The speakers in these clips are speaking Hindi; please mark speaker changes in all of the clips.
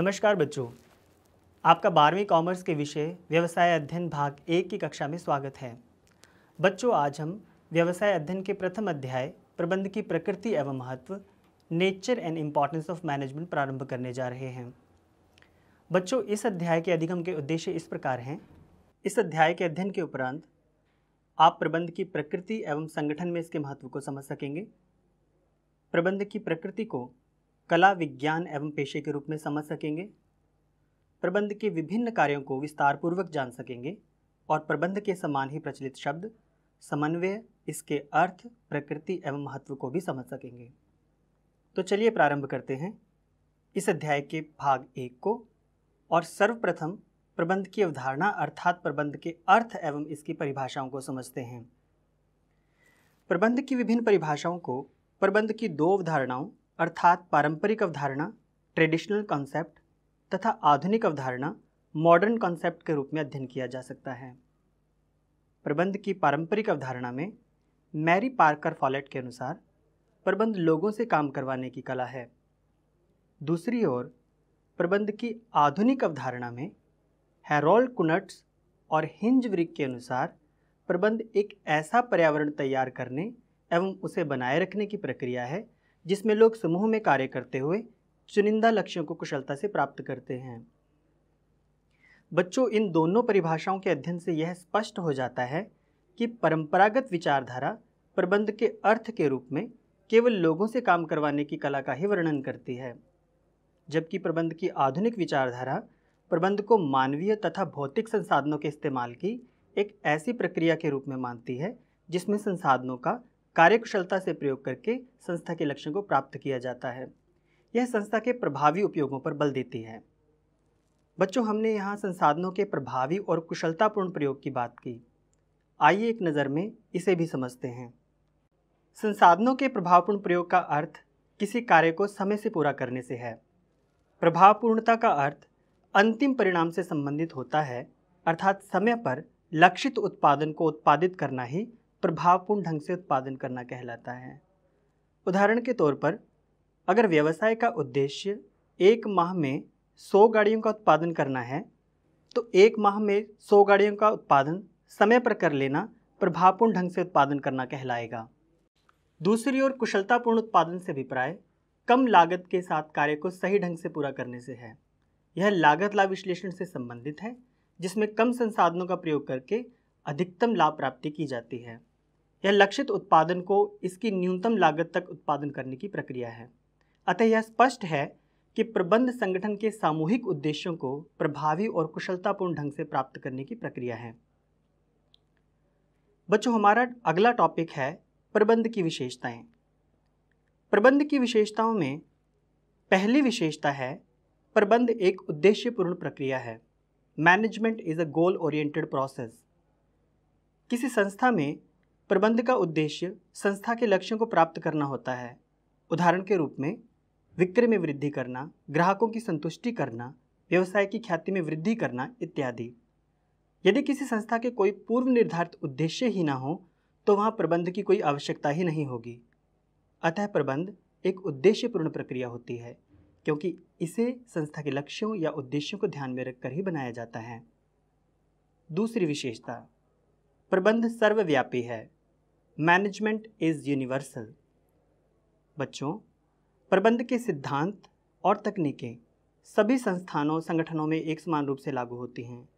Speaker 1: नमस्कार बच्चों आपका बारहवीं कॉमर्स के विषय व्यवसाय अध्ययन भाग एक की कक्षा में स्वागत है बच्चों आज हम व्यवसाय अध्ययन के प्रथम अध्याय प्रबंध की प्रकृति एवं महत्व nature and importance of management प्रारंभ करने जा रहे हैं बच्चों इस अध्याय के अधिगम के उद्देश्य इस प्रकार हैं इस अध्याय के अध्ययन के उपरांत आप प्रबंध की प्रकृति एवं संगठन में इसके महत्व को समझ सकेंगे प्रबंध की प्रकृति को कला विज्ञान एवं पेशे के रूप में समझ सकेंगे प्रबंध के विभिन्न कार्यों को विस्तारपूर्वक जान सकेंगे और प्रबंध के समान ही प्रचलित शब्द समन्वय इसके अर्थ प्रकृति एवं महत्व को भी समझ सकेंगे तो चलिए प्रारंभ करते हैं इस अध्याय के भाग एक को और सर्वप्रथम प्रबंध की अवधारणा अर्थात प्रबंध के अर्थ एवं इसकी परिभाषाओं को समझते हैं प्रबंध की विभिन्न परिभाषाओं को प्रबंध की दो अवधारणाओं अर्थात पारंपरिक अवधारणा ट्रेडिशनल कॉन्सेप्ट तथा आधुनिक अवधारणा मॉडर्न कॉन्सेप्ट के रूप में अध्ययन किया जा सकता है प्रबंध की पारंपरिक अवधारणा में मैरी पार्कर फॉलेट के अनुसार प्रबंध लोगों से काम करवाने की कला है दूसरी ओर प्रबंध की आधुनिक अवधारणा में हेरोल्ड कुनट्स और हिंज व्रिक के अनुसार प्रबंध एक ऐसा पर्यावरण तैयार करने एवं उसे बनाए रखने की प्रक्रिया है जिसमें लोग समूह में कार्य करते हुए चुनिंदा लक्ष्यों को कुशलता से प्राप्त करते हैं बच्चों इन दोनों परिभाषाओं के अध्ययन से यह स्पष्ट हो जाता है कि परंपरागत विचारधारा प्रबंध के अर्थ के रूप में केवल लोगों से काम करवाने की कला का ही वर्णन करती है जबकि प्रबंध की आधुनिक विचारधारा प्रबंध को मानवीय तथा भौतिक संसाधनों के इस्तेमाल की एक ऐसी प्रक्रिया के रूप में मानती है जिसमें संसाधनों का कार्यकुशलता से प्रयोग करके संस्था के लक्ष्यों को प्राप्त किया जाता है यह संस्था के प्रभावी उपयोगों पर बल देती है बच्चों हमने यहाँ संसाधनों के प्रभावी और कुशलतापूर्ण प्रयोग की बात की आइए एक नज़र में इसे भी समझते हैं संसाधनों के प्रभावपूर्ण प्रयोग का अर्थ किसी कार्य को समय से पूरा करने से है प्रभावपूर्णता का अर्थ अंतिम परिणाम से संबंधित होता है अर्थात समय पर लक्षित उत्पादन को उत्पादित करना ही प्रभावपूर्ण ढंग से उत्पादन करना कहलाता है उदाहरण के तौर पर अगर व्यवसाय का उद्देश्य एक माह में सौ गाड़ियों का उत्पादन करना है तो एक माह में सौ गाड़ियों का उत्पादन समय पर कर लेना प्रभावपूर्ण ढंग से उत्पादन करना कहलाएगा दूसरी ओर कुशलतापूर्ण उत्पादन से अभिप्राय कम लागत के साथ कार्य को सही ढंग से पूरा करने से है यह लागत लाभ विश्लेषण से संबंधित है जिसमें कम संसाधनों का प्रयोग करके अधिकतम लाभ प्राप्ति की जाती है यह लक्षित उत्पादन को इसकी न्यूनतम लागत तक उत्पादन करने की प्रक्रिया है अतः यह स्पष्ट है कि प्रबंध संगठन के सामूहिक उद्देश्यों को प्रभावी और कुशलतापूर्ण ढंग से प्राप्त करने की प्रक्रिया है बच्चों हमारा अगला टॉपिक है प्रबंध की विशेषताएं प्रबंध की विशेषताओं में पहली विशेषता है प्रबंध एक उद्देश्यपूर्ण प्रक्रिया है management is a goal oriented process किसी संस्था में प्रबंध का उद्देश्य संस्था के लक्ष्यों को प्राप्त करना होता है उदाहरण के रूप में विक्रय में वृद्धि करना ग्राहकों की संतुष्टि करना व्यवसाय की ख्याति में वृद्धि करना इत्यादि यदि किसी संस्था के कोई पूर्व निर्धारित उद्देश्य ही ना हो तो वहाँ प्रबंध की कोई आवश्यकता ही नहीं होगी अतः प्रबंध एक उद्देश्यपूर्ण प्रक्रिया होती है क्योंकि इसे संस्था के लक्ष्यों या उद्देश्यों को ध्यान में रखकर ही बनाया जाता है दूसरी विशेषता प्रबंध सर्वव्यापी है मैनेजमेंट इज़ यूनिवर्सल बच्चों प्रबंध के सिद्धांत और तकनीकें सभी संस्थानों संगठनों में एक समान रूप से लागू होती हैं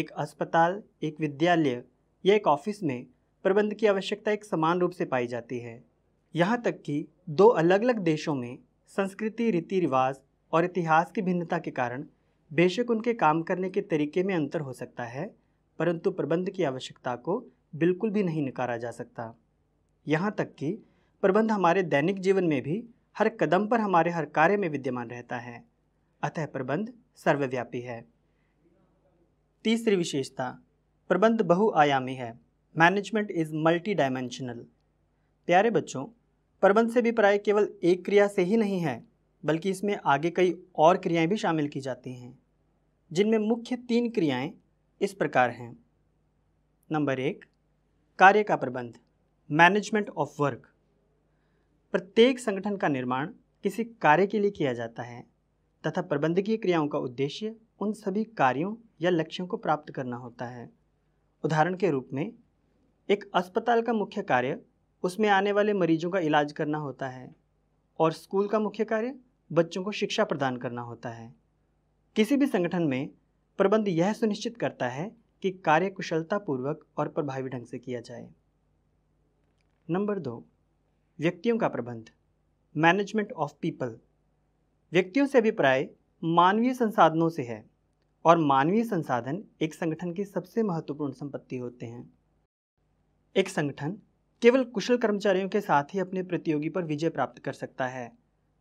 Speaker 1: एक अस्पताल एक विद्यालय या एक ऑफिस में प्रबंध की आवश्यकता एक समान रूप से पाई जाती है यहाँ तक कि दो अलग अलग देशों में संस्कृति रीति रिवाज और इतिहास की भिन्नता के कारण बेशक उनके काम करने के तरीके में अंतर हो सकता है परंतु प्रबंध की आवश्यकता को बिल्कुल भी नहीं नकारा जा सकता यहाँ तक कि प्रबंध हमारे दैनिक जीवन में भी हर कदम पर हमारे हर कार्य में विद्यमान रहता है अतः प्रबंध सर्वव्यापी है तीसरी विशेषता प्रबंध बहुआयामी है मैनेजमेंट इज़ मल्टी डायमेंशनल प्यारे बच्चों प्रबंध से भी प्राय केवल एक क्रिया से ही नहीं है बल्कि इसमें आगे कई और क्रियाएं भी शामिल की जाती हैं जिनमें मुख्य तीन क्रियाएं इस प्रकार हैं नंबर एक कार्य का प्रबंध मैनेजमेंट ऑफ वर्क प्रत्येक संगठन का निर्माण किसी कार्य के लिए किया जाता है तथा प्रबंधकीय क्रियाओं का उद्देश्य उन सभी कार्यों या लक्ष्यों को प्राप्त करना होता है उदाहरण के रूप में एक अस्पताल का मुख्य कार्य उसमें आने वाले मरीजों का इलाज करना होता है और स्कूल का मुख्य कार्य बच्चों को शिक्षा प्रदान करना होता है किसी भी संगठन में प्रबंध यह सुनिश्चित करता है कि कार्य कुशलतापूर्वक और प्रभावी ढंग से किया जाए नंबर दो व्यक्तियों का प्रबंध मैनेजमेंट ऑफ पीपल व्यक्तियों से अभिप्राय मानवीय संसाधनों से है और मानवीय संसाधन एक संगठन की सबसे महत्वपूर्ण संपत्ति होते हैं एक संगठन केवल कुशल कर्मचारियों के साथ ही अपने प्रतियोगी पर विजय प्राप्त कर सकता है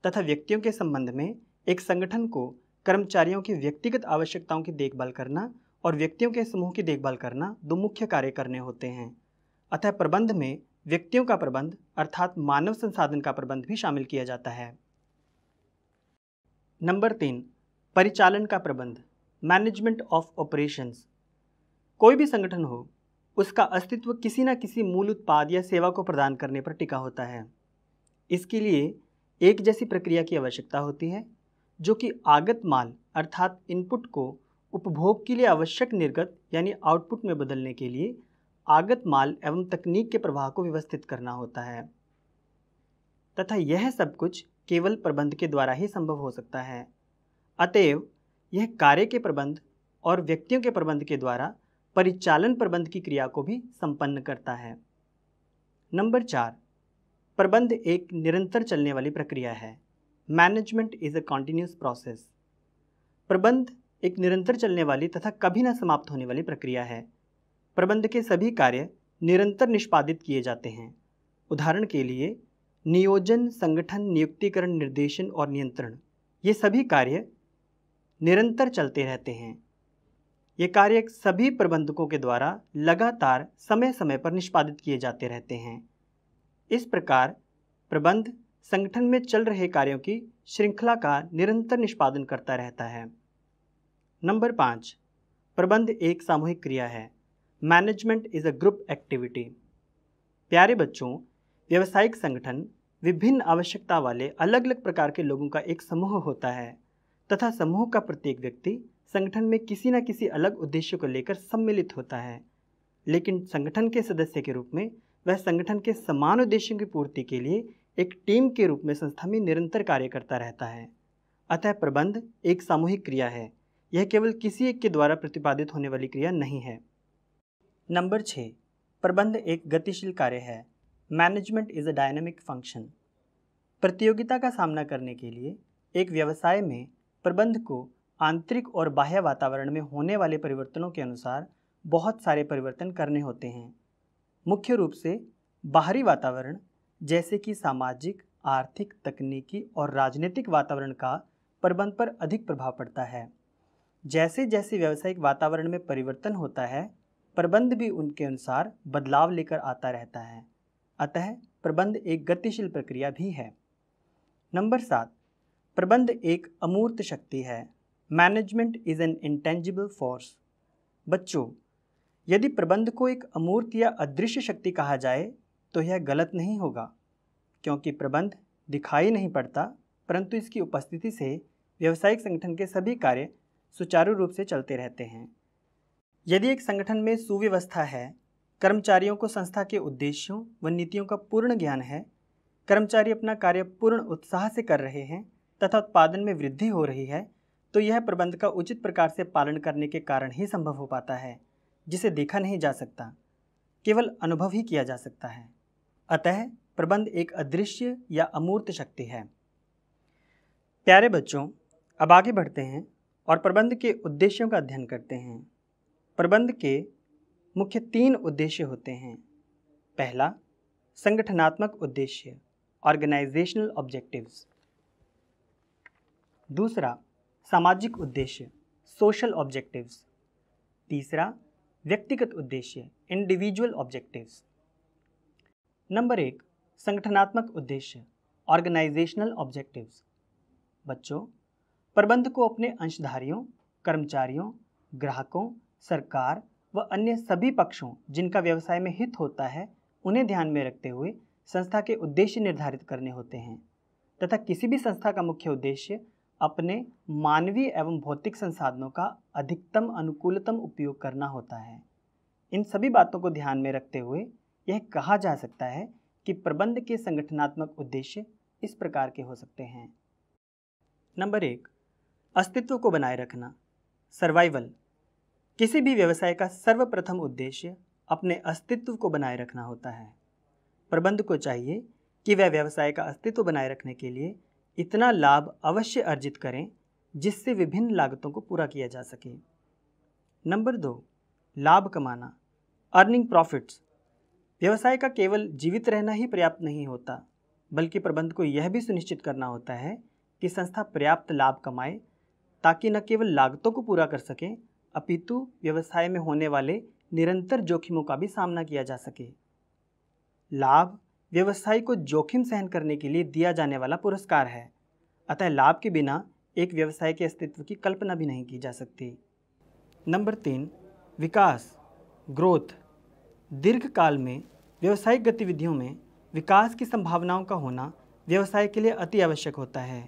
Speaker 1: तथा व्यक्तियों के संबंध में एक संगठन को कर्मचारियों की व्यक्तिगत आवश्यकताओं की देखभाल करना और व्यक्तियों के समूह की देखभाल करना दो मुख्य कार्य करने होते हैं अतः प्रबंध में व्यक्तियों का प्रबंध अर्थात मानव संसाधन का प्रबंध भी शामिल किया जाता है नंबर तीन परिचालन का प्रबंध मैनेजमेंट ऑफ ऑपरेशंस कोई भी संगठन हो उसका अस्तित्व किसी न किसी मूल उत्पाद या सेवा को प्रदान करने पर टिका होता है इसके लिए एक जैसी प्रक्रिया की आवश्यकता होती है जो कि आगत माल अर्थात इनपुट को उपभोग के लिए आवश्यक निर्गत यानी आउटपुट में बदलने के लिए आगत माल एवं तकनीक के प्रवाह को व्यवस्थित करना होता है तथा यह सब कुछ केवल प्रबंध के द्वारा ही संभव हो सकता है अतएव यह कार्य के प्रबंध और व्यक्तियों के प्रबंध के द्वारा परिचालन प्रबंध की क्रिया को भी संपन्न करता है नंबर चार प्रबंध एक निरंतर चलने वाली प्रक्रिया है management is a continuous process प्रबंध एक निरंतर चलने वाली तथा कभी न समाप्त होने वाली प्रक्रिया है प्रबंध के सभी कार्य निरंतर निष्पादित किए जाते हैं उदाहरण के लिए नियोजन संगठन नियुक्तिकरण निर्देशन और नियंत्रण ये सभी कार्य निरंतर चलते रहते हैं ये कार्य सभी प्रबंधकों के द्वारा लगातार समय समय पर निष्पादित किए जाते रहते हैं इस प्रकार प्रबंध संगठन में चल रहे कार्यों की श्रृंखला का निरंतर निष्पादन करता रहता है नंबर पाँच प्रबंध एक सामूहिक क्रिया है management is a group activity प्यारे बच्चों व्यावसायिक संगठन विभिन्न आवश्यकता वाले अलग अलग प्रकार के लोगों का एक समूह होता है तथा समूह का प्रत्येक व्यक्ति संगठन में किसी न किसी अलग उद्देश्य को लेकर सम्मिलित होता है लेकिन संगठन के सदस्य के रूप में वह संगठन के समान उद्देश्यों की पूर्ति के लिए एक टीम के रूप में संस्था में निरंतर कार्य करता रहता है अतः प्रबंध एक सामूहिक क्रिया है यह केवल किसी एक के द्वारा प्रतिपादित होने वाली क्रिया नहीं है नंबर छः प्रबंध एक गतिशील कार्य है management is a dynamic function प्रतियोगिता का सामना करने के लिए एक व्यवसाय में प्रबंध को आंतरिक और बाह्य वातावरण में होने वाले परिवर्तनों के अनुसार बहुत सारे परिवर्तन करने होते हैं मुख्य रूप से बाहरी वातावरण जैसे कि सामाजिक आर्थिक तकनीकी और राजनीतिक वातावरण का प्रबंध पर अधिक प्रभाव पड़ता है जैसे जैसे व्यावसायिक वातावरण में परिवर्तन होता है प्रबंध भी उनके अनुसार बदलाव लेकर आता रहता है अतः प्रबंध एक गतिशील प्रक्रिया भी है नंबर सात प्रबंध एक अमूर्त शक्ति है management is an intangible force बच्चों यदि प्रबंध को एक अमूर्त या अदृश्य शक्ति कहा जाए तो यह गलत नहीं होगा क्योंकि प्रबंध दिखाई नहीं पड़ता परंतु इसकी उपस्थिति से व्यावसायिक संगठन के सभी कार्य सुचारू रूप से चलते रहते हैं यदि एक संगठन में सुव्यवस्था है कर्मचारियों को संस्था के उद्देश्यों व नीतियों का पूर्ण ज्ञान है कर्मचारी अपना कार्य पूर्ण उत्साह से कर रहे हैं तथा उत्पादन में वृद्धि हो रही है तो यह प्रबंध का उचित प्रकार से पालन करने के कारण ही संभव हो पाता है जिसे देखा नहीं जा सकता केवल अनुभव ही किया जा सकता है अतः प्रबंध एक अदृश्य या अमूर्त शक्ति है प्यारे बच्चों अब आगे बढ़ते हैं और प्रबंध के उद्देश्यों का अध्ययन करते हैं प्रबंध के मुख्य तीन उद्देश्य होते हैं पहला संगठनात्मक उद्देश्य ऑर्गेनाइजेशनल ऑब्जेक्टिव्स दूसरा सामाजिक उद्देश्य सोशल ऑब्जेक्टिव्स तीसरा व्यक्तिगत उद्देश्य इंडिविजुअल ऑब्जेक्टिव्स नंबर एक संगठनात्मक उद्देश्य ऑर्गेनाइजेशनल ऑब्जेक्टिव्स बच्चों प्रबंध को अपने अंशधारियों कर्मचारियों ग्राहकों सरकार व अन्य सभी पक्षों जिनका व्यवसाय में हित होता है उन्हें ध्यान में रखते हुए संस्था के उद्देश्य निर्धारित करने होते हैं तथा किसी भी संस्था का मुख्य उद्देश्य अपने मानवीय एवं भौतिक संसाधनों का अधिकतम अनुकूलतम उपयोग करना होता है इन सभी बातों को ध्यान में रखते हुए यह कहा जा सकता है कि प्रबंध के संगठनात्मक उद्देश्य इस प्रकार के हो सकते हैं नंबर एक अस्तित्व को बनाए रखना सर्वाइवल किसी भी व्यवसाय का सर्वप्रथम उद्देश्य अपने अस्तित्व को बनाए रखना होता है प्रबंध को चाहिए कि वह व्यवसाय का अस्तित्व बनाए रखने के लिए इतना लाभ अवश्य अर्जित करें जिससे विभिन्न लागतों को पूरा किया जा सके नंबर दो लाभ कमाना अर्निंग प्रॉफिट्स व्यवसाय का केवल जीवित रहना ही पर्याप्त नहीं होता बल्कि प्रबंध को यह भी सुनिश्चित करना होता है कि संस्था पर्याप्त लाभ कमाए ताकि न केवल लागतों को पूरा कर सकें अपितु व्यवसाय में होने वाले निरंतर जोखिमों का भी सामना किया जा सके लाभ व्यवसाय को जोखिम सहन करने के लिए दिया जाने वाला पुरस्कार है अतः लाभ के बिना एक व्यवसाय के अस्तित्व की कल्पना भी नहीं की जा सकती नंबर तीन विकास ग्रोथ दीर्घ काल में व्यवसायिक गतिविधियों में विकास की संभावनाओं का होना व्यवसाय के लिए अति आवश्यक होता है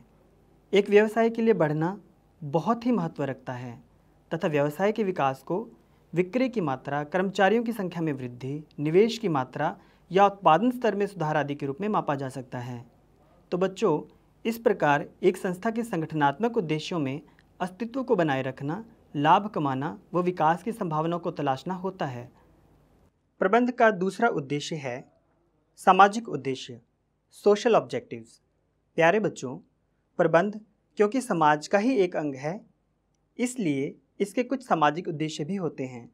Speaker 1: एक व्यवसाय के लिए बढ़ना बहुत ही महत्व रखता है तथा व्यवसाय के विकास को विक्रय की मात्रा कर्मचारियों की संख्या में वृद्धि निवेश की मात्रा या उत्पादन स्तर में सुधार आदि के रूप में मापा जा सकता है तो बच्चों इस प्रकार एक संस्था के संगठनात्मक उद्देश्यों में अस्तित्व को बनाए रखना लाभ कमाना व विकास की संभावनाओं को तलाशना होता है प्रबंध का दूसरा उद्देश्य है सामाजिक उद्देश्य सोशल ऑब्जेक्टिव्स प्यारे बच्चों प्रबंध क्योंकि समाज का ही एक अंग है इसलिए इसके कुछ सामाजिक उद्देश्य भी होते हैं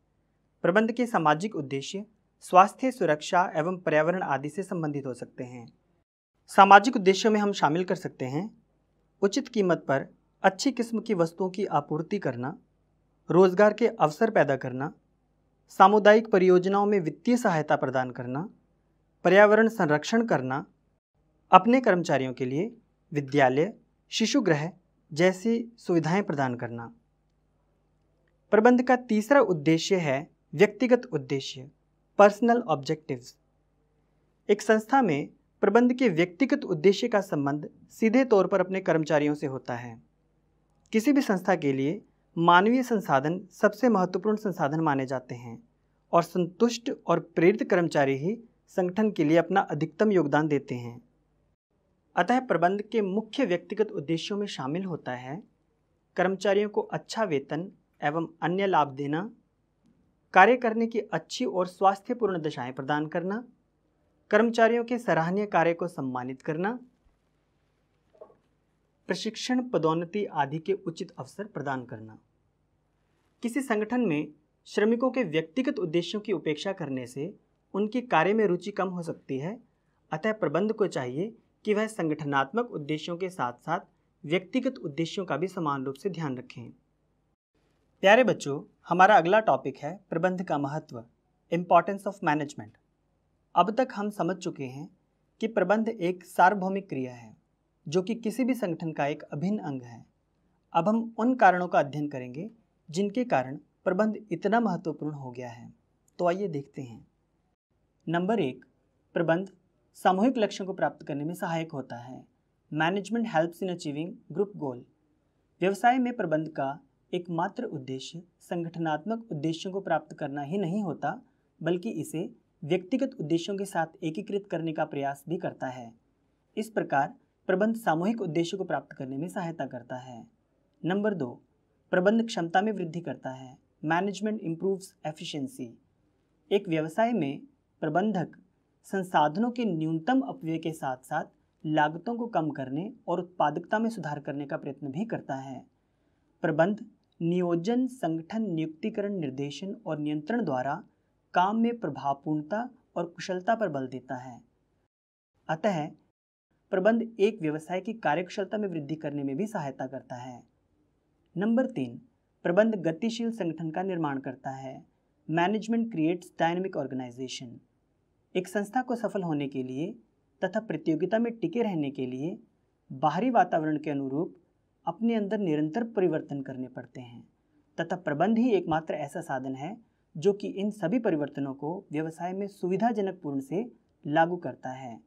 Speaker 1: प्रबंध के सामाजिक उद्देश्य स्वास्थ्य सुरक्षा एवं पर्यावरण आदि से संबंधित हो सकते हैं सामाजिक उद्देश्यों में हम शामिल कर सकते हैं उचित कीमत पर अच्छी किस्म की वस्तुओं की आपूर्ति करना रोजगार के अवसर पैदा करना सामुदायिक परियोजनाओं में वित्तीय सहायता प्रदान करना पर्यावरण संरक्षण करना अपने कर्मचारियों के लिए विद्यालय शिशु ग्रह जैसी सुविधाएं प्रदान करना प्रबंध का तीसरा उद्देश्य है व्यक्तिगत उद्देश्य पर्सनल ऑब्जेक्टिव्स एक संस्था में प्रबंध के व्यक्तिगत उद्देश्य का संबंध सीधे तौर पर अपने कर्मचारियों से होता है किसी भी संस्था के लिए मानवीय संसाधन सबसे महत्वपूर्ण संसाधन माने जाते हैं और संतुष्ट और प्रेरित कर्मचारी ही संगठन के लिए अपना अधिकतम योगदान देते हैं अतः प्रबंध के मुख्य व्यक्तिगत उद्देश्यों में शामिल होता है कर्मचारियों को अच्छा वेतन एवं अन्य लाभ देना कार्य करने की अच्छी और स्वास्थ्यपूर्ण दशाएं प्रदान करना कर्मचारियों के सराहनीय कार्य को सम्मानित करना प्रशिक्षण पदोन्नति आदि के उचित अवसर प्रदान करना किसी संगठन में श्रमिकों के व्यक्तिगत उद्देश्यों की उपेक्षा करने से उनके कार्य में रुचि कम हो सकती है अतः प्रबंध को चाहिए कि वह संगठनात्मक उद्देश्यों के साथ साथ व्यक्तिगत उद्देश्यों का भी समान रूप से ध्यान रखें प्यारे बच्चों हमारा अगला टॉपिक है प्रबंध का महत्व इम्पॉर्टेंस ऑफ मैनेजमेंट अब तक हम समझ चुके हैं कि प्रबंध एक सार्वभौमिक क्रिया है जो कि किसी भी संगठन का एक अभिन्न अंग है अब हम उन कारणों का अध्ययन करेंगे जिनके कारण प्रबंध इतना महत्वपूर्ण हो गया है तो आइए देखते हैं नंबर एक प्रबंध सामूहिक लक्ष्यों को प्राप्त करने में सहायक होता है management helps in achieving group goal व्यवसाय में प्रबंध का एकमात्र उद्देश्य संगठनात्मक उद्देश्यों को प्राप्त करना ही नहीं होता बल्कि इसे व्यक्तिगत उद्देश्यों के साथ एकीकृत करने का प्रयास भी करता है इस प्रकार प्रबंध सामूहिक उद्देश्य को प्राप्त करने में सहायता करता है नंबर दो प्रबंध क्षमता में वृद्धि करता है मैनेजमेंट इम्प्रूव्स एफिशिएंसी एक व्यवसाय में प्रबंधक संसाधनों के न्यूनतम अपव्यय के साथ साथ लागतों को कम करने और उत्पादकता में सुधार करने का प्रयत्न भी करता है प्रबंध नियोजन संगठन नियुक्तिकरण निर्देशन और नियंत्रण द्वारा काम में प्रभावपूर्णता और कुशलता पर बल देता है अतः प्रबंध एक व्यवसाय की कार्यकुशलता में वृद्धि करने में भी सहायता करता है नंबर तीन प्रबंध गतिशील संगठन का निर्माण करता है मैनेजमेंट क्रिएट्स डायनेमिक ऑर्गेनाइजेशन एक संस्था को सफल होने के लिए तथा प्रतियोगिता में टिके रहने के लिए बाहरी वातावरण के अनुरूप अपने अंदर निरंतर परिवर्तन करने पड़ते हैं तथा प्रबंध ही एकमात्र ऐसा साधन है जो कि इन सभी परिवर्तनों को व्यवसाय में सुविधाजनक पूर्ण से लागू करता है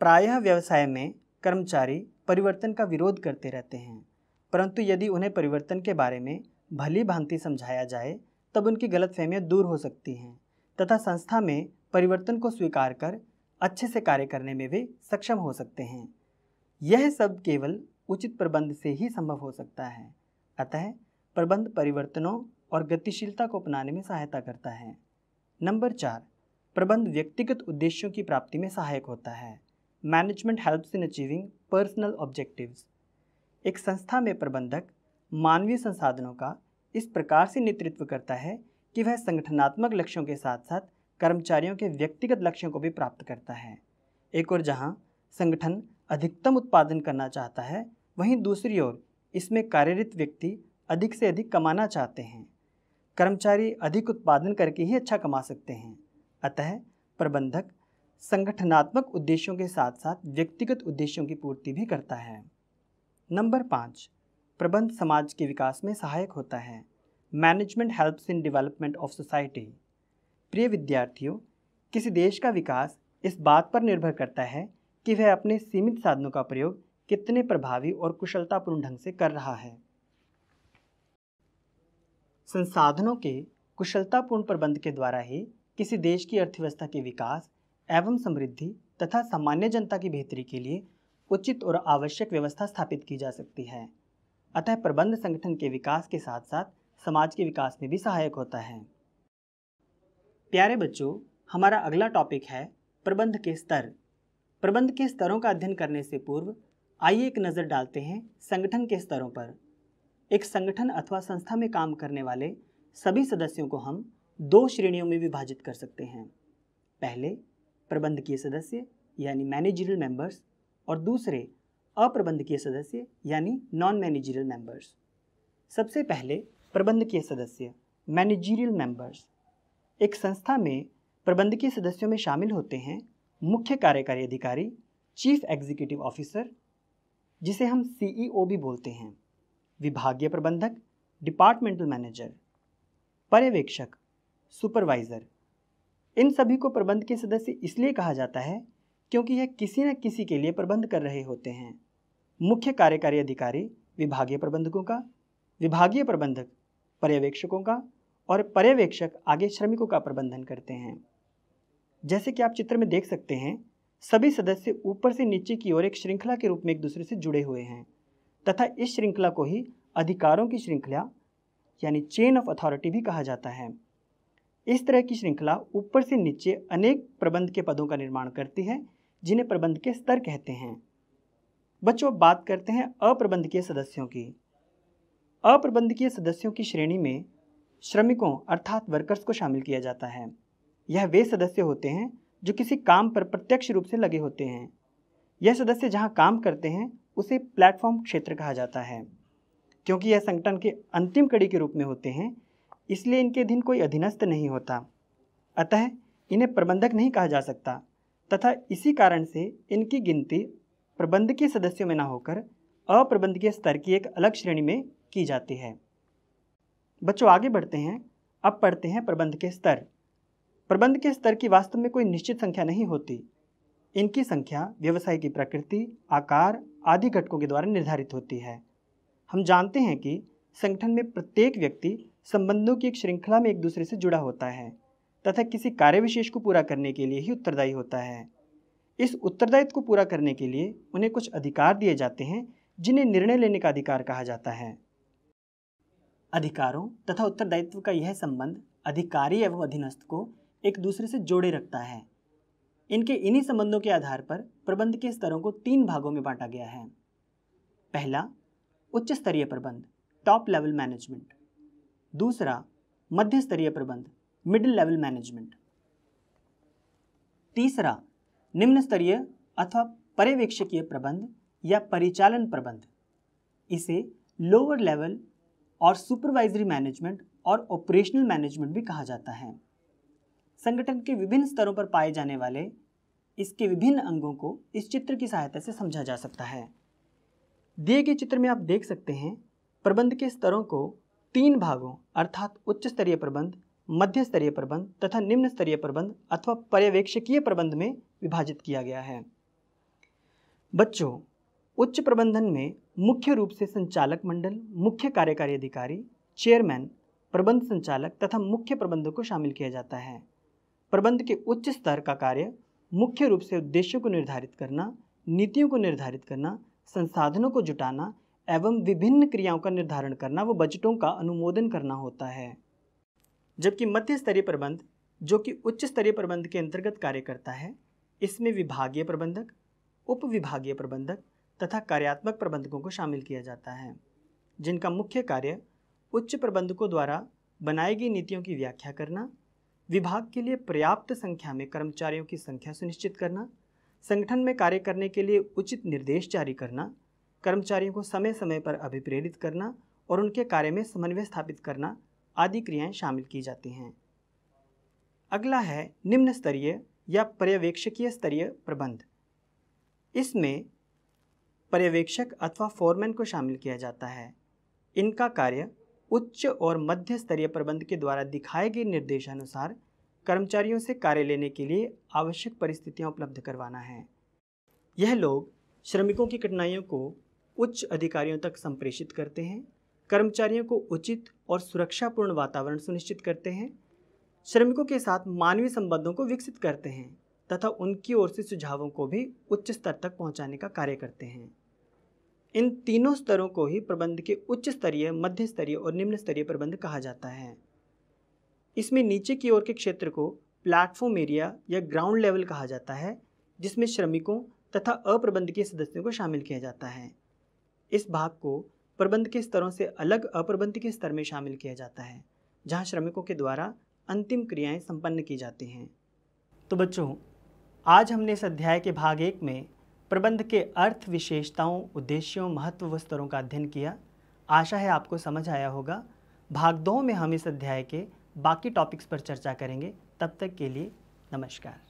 Speaker 1: प्रायः व्यवसाय में कर्मचारी परिवर्तन का विरोध करते रहते हैं परंतु यदि उन्हें परिवर्तन के बारे में भली भांति समझाया जाए तब उनकी गलतफहमियां दूर हो सकती हैं तथा संस्था में परिवर्तन को स्वीकार कर अच्छे से कार्य करने में वे सक्षम हो सकते हैं यह सब केवल उचित प्रबंध से ही संभव हो सकता है अतः प्रबंध परिवर्तनों और गतिशीलता को अपनाने में सहायता करता है नंबर चार प्रबंध व्यक्तिगत उद्देश्यों की प्राप्ति में सहायक होता है management helps in achieving personal objectives एक संस्था में प्रबंधक मानवीय संसाधनों का इस प्रकार से नेतृत्व करता है कि वह संगठनात्मक लक्ष्यों के साथ साथ कर्मचारियों के व्यक्तिगत लक्ष्यों को भी प्राप्त करता है एक और जहाँ संगठन अधिकतम उत्पादन करना चाहता है वहीं दूसरी ओर इसमें कार्यरत व्यक्ति अधिक से अधिक कमाना चाहते हैं कर्मचारी अधिक उत्पादन करके ही अच्छा कमा सकते हैं अतः प्रबंधक संगठनात्मक उद्देश्यों के साथ साथ व्यक्तिगत उद्देश्यों की पूर्ति भी करता है नंबर पाँच प्रबंध समाज के विकास में सहायक होता है management helps in development of society प्रिय विद्यार्थियों किसी देश का विकास इस बात पर निर्भर करता है कि वह अपने सीमित साधनों का प्रयोग कितने प्रभावी और कुशलतापूर्ण ढंग से कर रहा है संसाधनों के कुशलतापूर्ण प्रबंध के द्वारा ही किसी देश की अर्थव्यवस्था के विकास एवं समृद्धि तथा सामान्य जनता की बेहतरी के लिए उचित और आवश्यक व्यवस्था स्थापित की जा सकती है अतः प्रबंध संगठन के विकास के साथ साथ समाज के विकास में भी सहायक होता है प्यारे बच्चों हमारा अगला टॉपिक है प्रबंध के स्तर प्रबंध के स्तरों का अध्ययन करने से पूर्व आइए एक नज़र डालते हैं संगठन के स्तरों पर एक संगठन अथवा संस्था में काम करने वाले सभी सदस्यों को हम दो श्रेणियों में विभाजित कर सकते हैं पहले प्रबंधकीय सदस्य यानी मैनेजरियल मेंबर्स और दूसरे अप्रबंधकीय सदस्य यानी नॉन मैनेजरियल मेंबर्स सबसे पहले प्रबंधकीय सदस्य मैनेजरियल मेंबर्स एक संस्था में प्रबंधकीय सदस्यों में शामिल होते हैं मुख्य कार्यकारी अधिकारी चीफ एग्जीक्यूटिव ऑफिसर जिसे हम सीईओ e भी बोलते हैं विभागीय प्रबंधक डिपार्टमेंटल मैनेजर पर्यवेक्षक सुपरवाइजर इन सभी को प्रबंध के सदस्य इसलिए कहा जाता है क्योंकि यह किसी न किसी के लिए प्रबंध कर रहे होते हैं मुख्य कार्यकारी अधिकारी विभागीय प्रबंधकों का विभागीय प्रबंधक पर्यवेक्षकों का और पर्यवेक्षक आगे श्रमिकों का प्रबंधन करते हैं जैसे कि आप चित्र में देख सकते हैं सभी सदस्य ऊपर से नीचे की ओर एक श्रृंखला के रूप में एक दूसरे से जुड़े हुए हैं तथा इस श्रृंखला को ही अधिकारों की श्रृंखला यानी चेन ऑफ अथॉरिटी भी कहा जाता है इस तरह की श्रृंखला ऊपर से नीचे अनेक प्रबंध के पदों का निर्माण करती है जिन्हें प्रबंध के स्तर कहते हैं बच्चों बात करते हैं अप्रबंधकीय सदस्यों की अप्रबंधकीय सदस्यों की श्रेणी में श्रमिकों अर्थात वर्कर्स को शामिल किया जाता है यह वे सदस्य होते हैं जो किसी काम पर प्रत्यक्ष रूप से लगे होते हैं यह सदस्य जहाँ काम करते हैं उसे प्लेटफॉर्म क्षेत्र कहा जाता है क्योंकि यह संगठन के अंतिम कड़ी के रूप में होते हैं इसलिए इनके अधीन कोई अधीनस्थ नहीं होता अतः इन्हें प्रबंधक नहीं कहा जा सकता तथा इसी कारण से इनकी गिनती प्रबंधकीय सदस्यों में ना होकर अप्रबंधकीय स्तर की एक अलग श्रेणी में की जाती है बच्चों आगे बढ़ते हैं अब पढ़ते हैं प्रबंध के स्तर प्रबंध के स्तर की वास्तव में कोई निश्चित संख्या नहीं होती इनकी संख्या व्यवसाय की प्रकृति आकार आदि घटकों के द्वारा निर्धारित होती है हम जानते हैं कि संगठन में प्रत्येक व्यक्ति संबंधों की एक श्रृंखला में एक दूसरे से जुड़ा होता है तथा किसी कार्य विशेष को पूरा करने के लिए ही उत्तरदायी होता है इस उत्तरदायित्व को पूरा करने के लिए उन्हें कुछ अधिकार दिए जाते हैं जिन्हें निर्णय लेने का अधिकार कहा जाता है अधिकारों तथा उत्तरदायित्व का यह संबंध अधिकारी एवं अधीनस्थ को एक दूसरे से जोड़े रखता है इनके इन्हीं संबंधों के आधार पर प्रबंध के स्तरों को तीन भागों में बांटा गया है पहला उच्च स्तरीय प्रबंध टॉप लेवल मैनेजमेंट दूसरा मध्य स्तरीय प्रबंध मिडिल लेवल मैनेजमेंट तीसरा निम्न स्तरीय अथवा पर्यवेक्षकीय प्रबंध या परिचालन प्रबंध इसे लोअर लेवल और सुपरवाइजरी मैनेजमेंट और ऑपरेशनल मैनेजमेंट भी कहा जाता है संगठन के विभिन्न स्तरों पर पाए जाने वाले इसके विभिन्न अंगों को इस चित्र की सहायता से समझा जा सकता है दिए गए चित्र में आप देख सकते हैं प्रबंध के स्तरों को तीन भागों अर्थात उच्च स्तरीय प्रबंध मध्य स्तरीय प्रबंध तथा निम्न स्तरीय प्रबंध अथवा पर्यवेक्षकीय प्रबंध में विभाजित किया गया है बच्चों उच्च प्रबंधन में मुख्य रूप से संचालक मंडल मुख्य कार्यकारी अधिकारी चेयरमैन प्रबंध संचालक तथा मुख्य प्रबंधक को शामिल किया जाता है प्रबंध के उच्च स्तर का कार्य मुख्य रूप से उद्देश्यों को निर्धारित करना नीतियों को निर्धारित करना संसाधनों को जुटाना एवं विभिन्न क्रियाओं का निर्धारण करना व बजटों का अनुमोदन करना होता है जबकि मध्य स्तरीय प्रबंध जो कि उच्च स्तरीय प्रबंध के अंतर्गत कार्य करता है इसमें विभागीय प्रबंधक उप विभागीय प्रबंधक तथा कार्यात्मक प्रबंधकों को शामिल किया जाता है जिनका मुख्य कार्य उच्च प्रबंधकों द्वारा बनाई गई नीतियों की व्याख्या करना विभाग के लिए पर्याप्त संख्या में कर्मचारियों की संख्या सुनिश्चित करना संगठन में कार्य करने के लिए उचित निर्देश जारी करना कर्मचारियों को समय समय पर अभिप्रेरित करना और उनके कार्य में समन्वय स्थापित करना आदि क्रियाएं शामिल की जाती हैं अगला है निम्न स्तरीय या पर्यवेक्षकीय स्तरीय प्रबंध इसमें पर्यवेक्षक अथवा फोरमैन को शामिल किया जाता है इनका कार्य उच्च और मध्य स्तरीय प्रबंध के द्वारा दिखाए गए निर्देशानुसार कर्मचारियों से कार्य लेने के लिए आवश्यक परिस्थितियां उपलब्ध करवाना है यह लोग श्रमिकों की कठिनाइयों को उच्च अधिकारियों तक संप्रेषित करते हैं कर्मचारियों को उचित और सुरक्षापूर्ण वातावरण सुनिश्चित करते हैं श्रमिकों के साथ मानवीय संबंधों को विकसित करते हैं तथा उनकी ओर से सुझावों को भी उच्च स्तर तक पहुंचाने का कार्य करते हैं इन तीनों स्तरों को ही प्रबंध के उच्च स्तरीय मध्य स्तरीय और निम्न स्तरीय प्रबंध कहा जाता है इसमें नीचे की ओर के क्षेत्र को प्लेटफॉर्म एरिया या ग्राउंड लेवल कहा जाता है जिसमें श्रमिकों तथा अप्रबंधकीय सदस्यों को शामिल किया जाता है इस भाग को प्रबंध के स्तरों से अलग अप्रबंध के स्तर में शामिल किया जाता है जहाँ श्रमिकों के द्वारा अंतिम क्रियाएं संपन्न की जाती हैं तो बच्चों आज हमने इस अध्याय के भाग एक में प्रबंध के अर्थ विशेषताओं उद्देश्यों महत्व व स्तरों का अध्ययन किया आशा है आपको समझ आया होगा भाग दो में हम इस अध्याय के बाकी टॉपिक्स पर चर्चा करेंगे तब तक के लिए नमस्कार